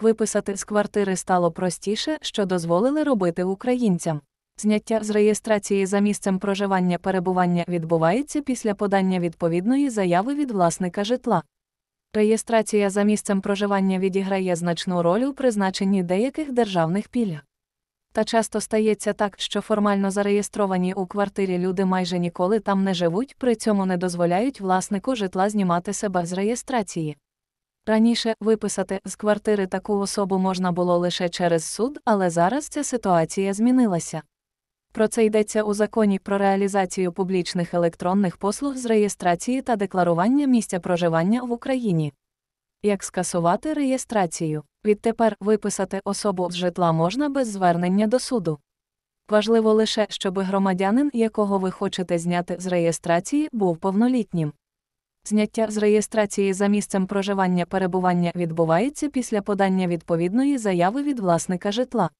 Виписати з квартири стало простіше, що дозволили робити українцям. Зняття з реєстрації за місцем проживання перебування відбувається після подання відповідної заяви від власника житла. Реєстрація за місцем проживання відіграє значну роль у призначенні деяких державних пільг. Та часто стається так, що формально зареєстровані у квартирі люди майже ніколи там не живуть, при цьому не дозволяють власнику житла знімати себе з реєстрації. Раніше виписати з квартири таку особу можна було лише через суд, але зараз ця ситуація змінилася. Про це йдеться у законі про реалізацію публічних електронних послуг з реєстрації та декларування місця проживання в Україні. Як скасувати реєстрацію? Відтепер виписати особу з житла можна без звернення до суду. Важливо лише, щоб громадянин, якого ви хочете зняти з реєстрації, був повнолітнім. Зняття з реєстрації за місцем проживання перебування відбувається після подання відповідної заяви від власника житла.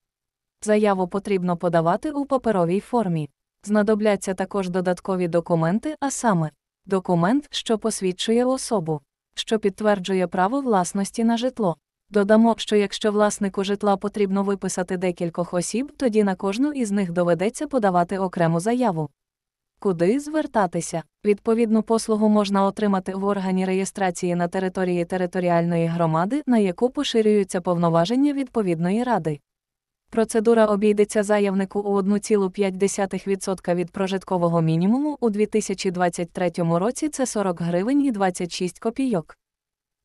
Заяву потрібно подавати у паперовій формі. Знадобляться також додаткові документи, а саме документ, що посвідчує особу, що підтверджує право власності на житло. Додамо, що якщо власнику житла потрібно виписати декількох осіб, тоді на кожну із них доведеться подавати окрему заяву. Куди звертатися? Відповідну послугу можна отримати в органі реєстрації на території територіальної громади, на яку поширюються повноваження відповідної ради. Процедура обійдеться заявнику у 1,5% від прожиткового мінімуму у 2023 році це 40 гривень і 26 копійок.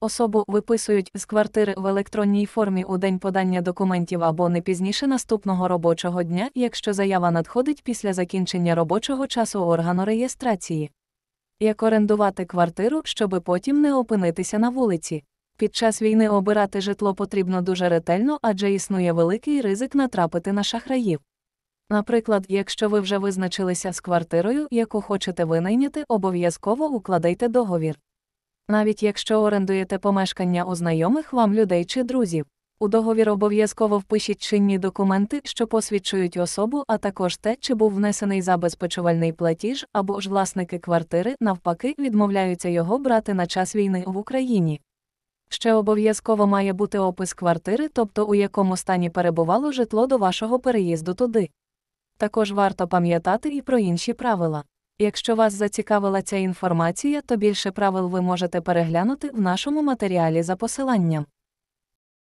Особу виписують з квартири в електронній формі у день подання документів або не пізніше наступного робочого дня, якщо заява надходить після закінчення робочого часу органу реєстрації. Як орендувати квартиру, щоби потім не опинитися на вулиці. Під час війни обирати житло потрібно дуже ретельно, адже існує великий ризик натрапити на шахраїв. Наприклад, якщо ви вже визначилися з квартирою, яку хочете винайняти, обов'язково укладайте договір навіть якщо орендуєте помешкання у знайомих вам людей чи друзів. У договір обов'язково впишіть чинні документи, що посвідчують особу, а також те, чи був внесений забезпечувальний платіж або ж власники квартири, навпаки, відмовляються його брати на час війни в Україні. Ще обов'язково має бути опис квартири, тобто у якому стані перебувало житло до вашого переїзду туди. Також варто пам'ятати і про інші правила. Якщо вас зацікавила ця інформація, то більше правил ви можете переглянути в нашому матеріалі за посиланням.